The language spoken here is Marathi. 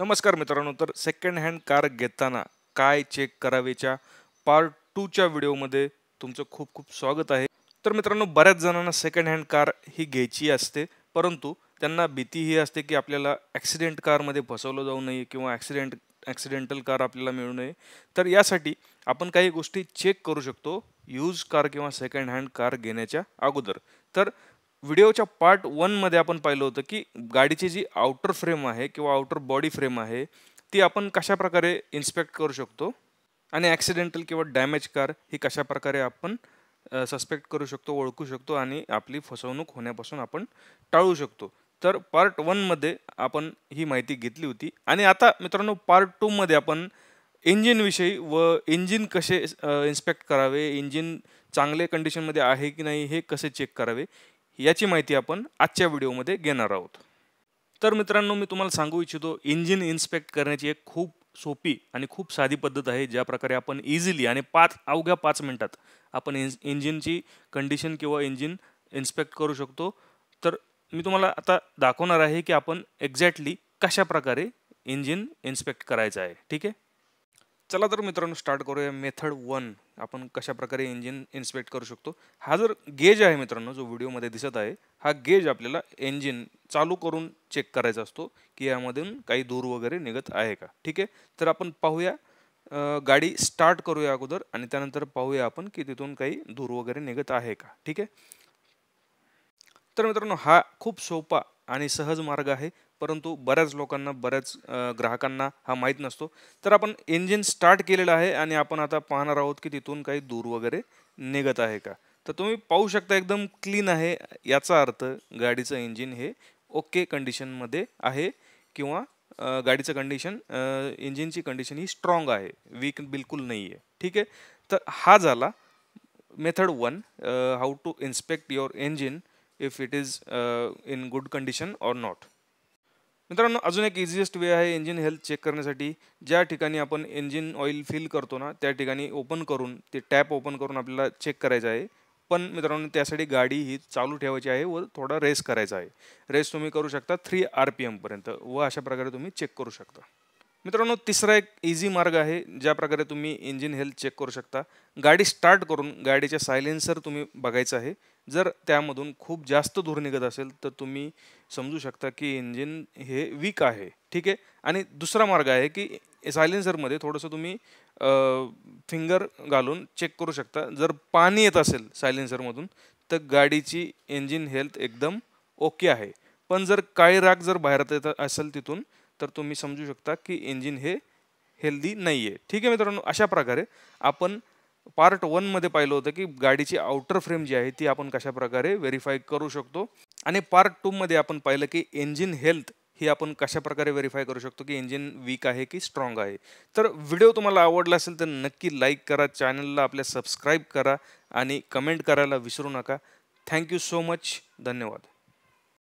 नमस्कार मित्रांनो तर सेकंड हँड कार घेताना काय चेक करावेच्या पार्ट टूच्या व्हिडिओमध्ये तुमचं खूप खूप स्वागत आहे तर मित्रांनो बऱ्याच जणांना सेकंड हँड कार ही घ्यायची असते परंतु त्यांना भीती ही असते की आपल्याला ॲक्सिडेंट कारमध्ये फसवलं जाऊ नये किंवा ॲक्सिडेंट ॲक्सिडेंटल कार आपल्याला मिळू नये तर यासाठी आपण काही गोष्टी चेक करू शकतो यूज कार किंवा सेकंड हँड कार घेण्याच्या अगोदर तर व्हिडिओच्या पार्ट वनमध्ये आपण पाहिलं होतं की गाडीची जी आउटर फ्रेम आहे किंवा आउटर बॉडी फ्रेम आहे ती आपण कशाप्रकारे इन्स्पेक्ट करू शकतो आणि ॲक्सिडेंटल किंवा डॅमेज कार ही कशाप्रकारे आपण सस्पेक्ट करू शकतो ओळखू शकतो आणि आपली फसवणूक होण्यापासून आपण टाळू शकतो तर पार्ट वनमध्ये आपण ही माहिती घेतली होती आणि आता मित्रांनो पार्ट टूमध्ये आपण इंजिनविषयी व इंजिन कसे इन्स्पेक्ट करावे इंजिन चांगले कंडिशनमध्ये आहे की नाही हे कसे चेक करावे याची माहिती आपण आजच्या व्हिडिओमध्ये घेणार आहोत तर मित्रांनो मी तुम्हाला सांगू इच्छितो इंजिन इन्स्पेक्ट करण्याची एक खूप सोपी आणि खूप साधी पद्धत आहे ज्या प्रकारे आपण इझिली आणि पाच अवघ्या पाच मिनटात आपण इंज इंजिनची कंडिशन किंवा इंजिन इन्स्पेक्ट करू शकतो तर मी तुम्हाला आता दाखवणार आहे की आपण एक्झॅक्टली कशा प्रकारे इंजिन इन्स्पेक्ट करायचं आहे ठीक आहे चला तर मित्रांनो स्टार्ट करूया मेथड वन आपण कशा प्रकारे इंजिन इन्स्पेक्ट करू शकतो हा जर गेज आहे मित्रांनो जो व्हिडिओमध्ये दिसत आहे हा गेज आपल्याला इंजिन चालू करून चेक करायचा असतो की यामधून काही दूर वगैरे निघत आहे का ठीक आहे तर आपण पाहूया गाडी स्टार्ट करूया अगोदर आणि त्यानंतर पाहूया आपण की तिथून काही दूर वगैरे निघत आहे का ठीक आहे तर मित्रांनो हा खूप सोपा आणि सहज मार्ग आहे परंतु बऱ्याच लोकांना बऱ्याच ग्राहकांना हा माहीत नसतो तर आपण इंजिन स्टार्ट केलेलं आहे आणि आपण आता पाहणार आहोत की तिथून काही दूर वगैरे निघत आहे का तर तुम्ही पाहू शकता एकदम क्लीन आहे याचा अर्थ गाडीचं इंजिन हे ओके कंडिशनमध्ये आहे किंवा गाडीचं कंडिशन इंजिनची कंडिशन ही स्ट्रॉंग आहे वीक बिलकुल नाही आहे ठीक आहे तर हा झाला method one how to inspect your engine if it is in good condition or not मित्रांनो अजून एक इझिएस्ट वे आहे इंजिन हेल्थ चेक करण्यासाठी ज्या ठिकाणी आपण इंजिन ऑइल फिल करतो ना त्या ठिकाणी ओपन करून ते टॅप ओपन करून आपल्याला चेक करायचं आहे पण मित्रांनो त्यासाठी गाडी ही चालू ठेवायची आहे व थोडा रेस करायचा आहे रेस तुम्ही करू शकता थ्री आर पी एमपर्यंत व अशा प्रकारे तुम्ही चेक करू शकता मित्रांनो तिसरा एक इझी मार्ग आहे ज्या प्रकारे तुम्ही इंजिन हेल्थ चेक करू शकता गाडी स्टार्ट करून गाडीचे सायलेन्सर तुम्ही बघायचं आहे जर त्यामधून खूप जास्त धूर निघत असेल तर तुम्ही समजू शकता की इंजिन हे वीक आहे ठीक आहे आणि दुसरा मार्ग आहे की सायलेन्सरमध्ये थोडंसं तुम्ही फिंगर घालून चेक करू शकता जर पाणी येत असेल सायलेन्सरमधून तर गाडीची इंजिन हेल्थ एकदम ओके आहे पण जर काळी राग जर बाहेर येत असेल तिथून तर तुम्ही समजू शकता की इंजिन हे हेल्दी नाही आहे ठीक आहे मित्रांनो अशा प्रकारे आपण पार्ट वनमध्ये पाहिलं होतं की गाडीची आउटर फ्रेम जी आहे ती आपण कशा प्रकारे व्हेरीफाय करू शकतो आणि पार्ट टूमध्ये आपण पाहिलं की इंजिन हेल्थ ही आपण कशा प्रकारे व्हेरीफाय करू शकतो की इंजिन वीक आहे की स्ट्रॉंग आहे तर व्हिडिओ तुम्हाला आवडला असेल तर नक्की लाईक करा चॅनलला आपल्या सबस्क्राईब करा आणि कमेंट करायला विसरू नका थँक्यू सो मच धन्यवाद